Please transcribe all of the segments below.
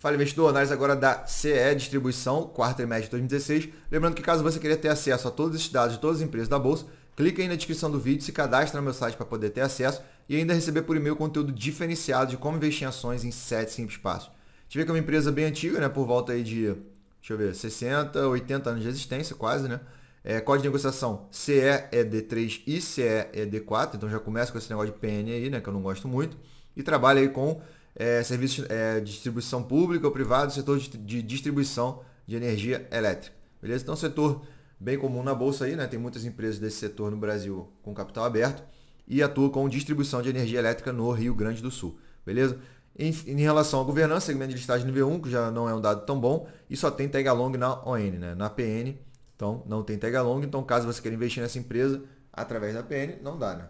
Fala investidor, análise agora da CE Distribuição, quarto trimestre de 2016. Lembrando que caso você queira ter acesso a todos esses dados de todas as empresas da Bolsa, clique aí na descrição do vídeo, se cadastre no meu site para poder ter acesso e ainda receber por e-mail conteúdo diferenciado de como investir em ações em sete simples passos. Tive que é uma empresa bem antiga, né, por volta aí de, deixa eu ver, 60, 80 anos de existência quase, né? É, código de negociação CEED3 e CEED4, então já começa com esse negócio de PN aí, né, que eu não gosto muito, e trabalha aí com é, serviços é, de distribuição pública ou privada, setor de, de, distribuição de energia elétrica. Beleza? Então, setor bem comum na bolsa aí, né? Tem muitas empresas desse setor no Brasil com capital aberto e atua com distribuição de energia elétrica no Rio Grande do Sul. Beleza? Em, em relação à governança, segmento de listagem nível 1, que já não é um dado tão bom, e só tem long na ON, né? Na PN, então não tem long Então, caso você queira investir nessa empresa através da PN, não dá, né?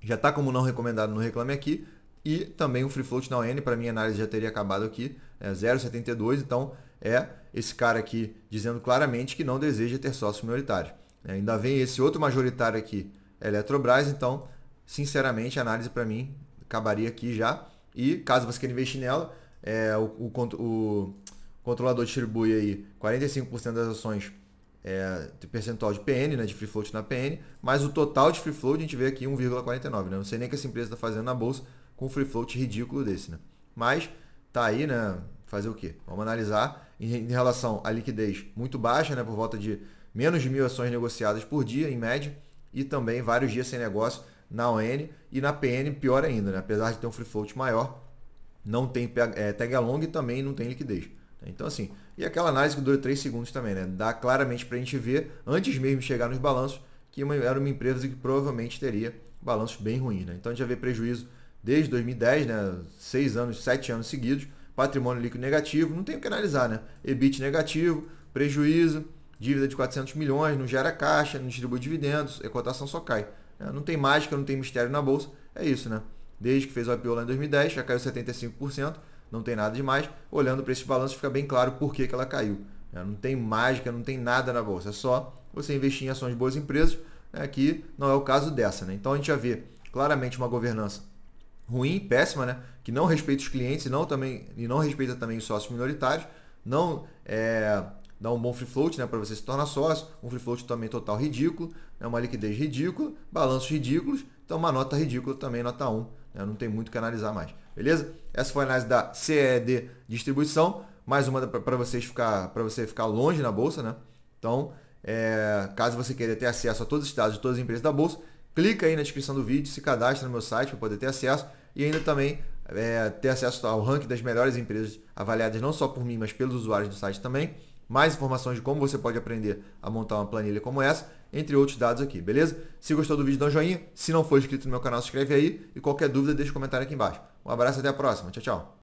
Já está como não recomendado no Reclame Aqui, e também o free float na ON, para minha análise já teria acabado aqui, é 0,72, então é esse cara aqui dizendo claramente que não deseja ter sócio minoritário. É, ainda vem esse outro majoritário aqui, Eletrobras, então, sinceramente, a análise para mim acabaria aqui já. E caso você queira investir nela, é, o, o, o controlador distribui aí 45% das ações é, de percentual de PN, né, de free float na PN, mas o total de free float a gente vê aqui 1,49. Né? Não sei nem o que essa empresa está fazendo na bolsa com um free float ridículo desse. Né? Mas tá aí, né? Fazer o quê? Vamos analisar em, relação à liquidez muito baixa, né, por volta de menos de mil ações negociadas por dia, em média, e também vários dias sem negócio na ON e na PN, pior ainda, né? apesar de ter um free float maior, não tem é, tag along e também não tem liquidez. Então, assim, e aquela análise que dura 3 segundos também, né? Dá claramente para a gente ver, antes mesmo de chegar nos balanços, que uma, era uma empresa que provavelmente teria balanços bem ruins, né? Então, a gente já vê prejuízo desde 2010, né? 6 anos, 7 anos seguidos, patrimônio líquido negativo, não tem o que analisar, né? EBIT negativo, prejuízo, dívida de 400 milhões, não gera caixa, não distribui dividendos, a cotação só cai. Né? Não tem mágica, não tem mistério na bolsa, é isso, né? Desde que fez o IPO lá em 2010, já caiu 75%, não tem nada demais. Olhando para esse balanço fica bem claro por que, que ela caiu. Né? Não tem mágica, não tem nada na bolsa, é só você investir em ações de boas empresas, né? que não é o caso dessa. Né? Então a gente já vê claramente uma governança ruim, péssima, né? que não respeita os clientes e não, também, e não respeita também os sócios minoritários, não é, dá um bom free float né, para você se tornar sócio, um free float também total ridículo, né, uma liquidez ridícula, balanços ridículos, então uma nota ridícula também, nota 1, né, não tem muito que analisar mais. Beleza? Essa foi a análise da CED Distribuição. Mais uma para vocês ficar para você ficar longe na bolsa, né? Então, é, caso você queira ter acesso a todos os dados de todas as empresas da bolsa, clica aí na descrição do vídeo, se cadastra no meu site para poder ter acesso e ainda também é, ter acesso ao ranking das melhores empresas avaliadas não só por mim, mas pelos usuários do site também. Mais informações de como você pode aprender a montar uma planilha como essa, entre outros dados aqui, beleza? Se gostou do vídeo, dá um joinha. Se não for inscrito no meu canal, se inscreve aí. E qualquer dúvida, deixa um comentário aqui embaixo. Um abraço, até a próxima. Tchau, tchau.